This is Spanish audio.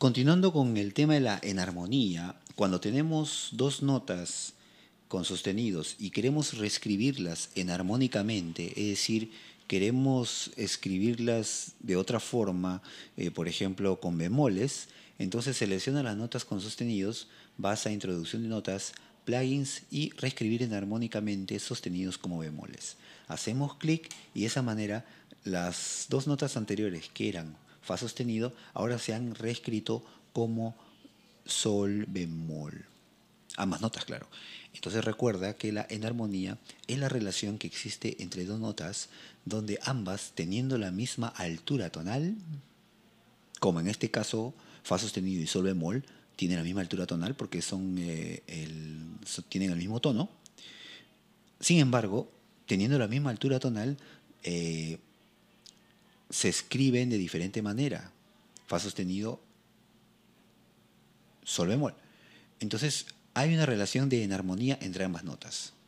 Continuando con el tema de la enarmonía, cuando tenemos dos notas con sostenidos y queremos reescribirlas enarmónicamente, es decir, queremos escribirlas de otra forma, eh, por ejemplo, con bemoles, entonces selecciona las notas con sostenidos, vas a introducción de notas, plugins y reescribir enarmónicamente sostenidos como bemoles. Hacemos clic y de esa manera las dos notas anteriores que eran fa sostenido, ahora se han reescrito como sol bemol. Ambas notas, claro. Entonces recuerda que la enarmonía es la relación que existe entre dos notas donde ambas, teniendo la misma altura tonal, como en este caso fa sostenido y sol bemol, tienen la misma altura tonal porque son, eh, tienen el mismo tono. Sin embargo, teniendo la misma altura tonal, eh, se escriben de diferente manera. Fa sostenido, sol bemol. Entonces hay una relación de enarmonía entre ambas notas.